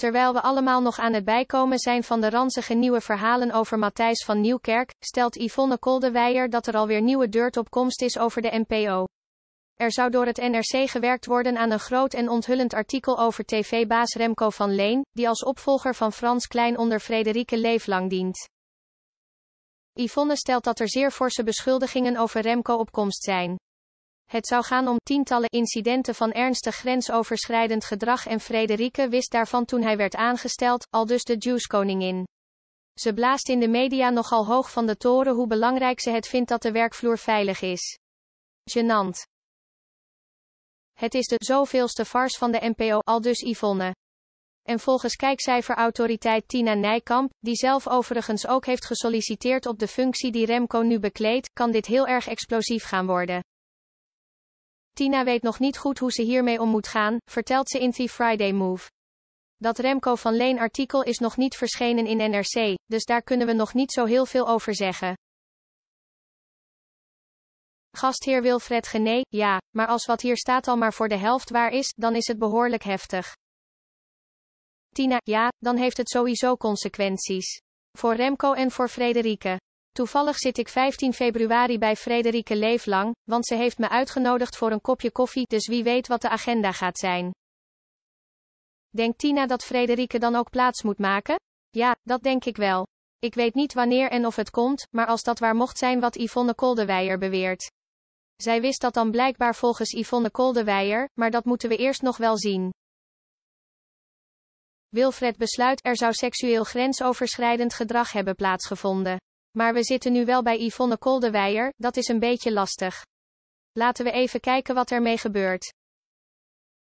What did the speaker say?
Terwijl we allemaal nog aan het bijkomen zijn van de ranzige nieuwe verhalen over Matthijs van Nieuwkerk, stelt Yvonne Koldewijer dat er alweer nieuwe deurt op komst is over de NPO. Er zou door het NRC gewerkt worden aan een groot en onthullend artikel over tv-baas Remco van Leen, die als opvolger van Frans Klein onder Frederike Leeflang dient. Yvonne stelt dat er zeer forse beschuldigingen over Remco op komst zijn. Het zou gaan om tientallen incidenten van ernstig grensoverschrijdend gedrag en Frederike wist daarvan toen hij werd aangesteld, al dus de Juice-koningin. Ze blaast in de media nogal hoog van de toren hoe belangrijk ze het vindt dat de werkvloer veilig is. Genant. Het is de zoveelste farce van de NPO, al dus Yvonne. En volgens kijkcijferautoriteit Tina Nijkamp, die zelf overigens ook heeft gesolliciteerd op de functie die Remco nu bekleedt, kan dit heel erg explosief gaan worden. Tina weet nog niet goed hoe ze hiermee om moet gaan, vertelt ze in The Friday Move. Dat Remco van Leen artikel is nog niet verschenen in NRC, dus daar kunnen we nog niet zo heel veel over zeggen. Gastheer Wilfred Gené, ja, maar als wat hier staat al maar voor de helft waar is, dan is het behoorlijk heftig. Tina, ja, dan heeft het sowieso consequenties. Voor Remco en voor Frederike. Toevallig zit ik 15 februari bij Frederike Leeflang, want ze heeft me uitgenodigd voor een kopje koffie, dus wie weet wat de agenda gaat zijn. Denkt Tina dat Frederike dan ook plaats moet maken? Ja, dat denk ik wel. Ik weet niet wanneer en of het komt, maar als dat waar mocht zijn wat Yvonne Koldewijer beweert. Zij wist dat dan blijkbaar volgens Yvonne Koldewijer, maar dat moeten we eerst nog wel zien. Wilfred besluit er zou seksueel grensoverschrijdend gedrag hebben plaatsgevonden. Maar we zitten nu wel bij Yvonne Koldewijer, dat is een beetje lastig. Laten we even kijken wat ermee gebeurt.